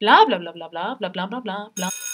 Bla bla bla bla bla bla bla bla bla bla.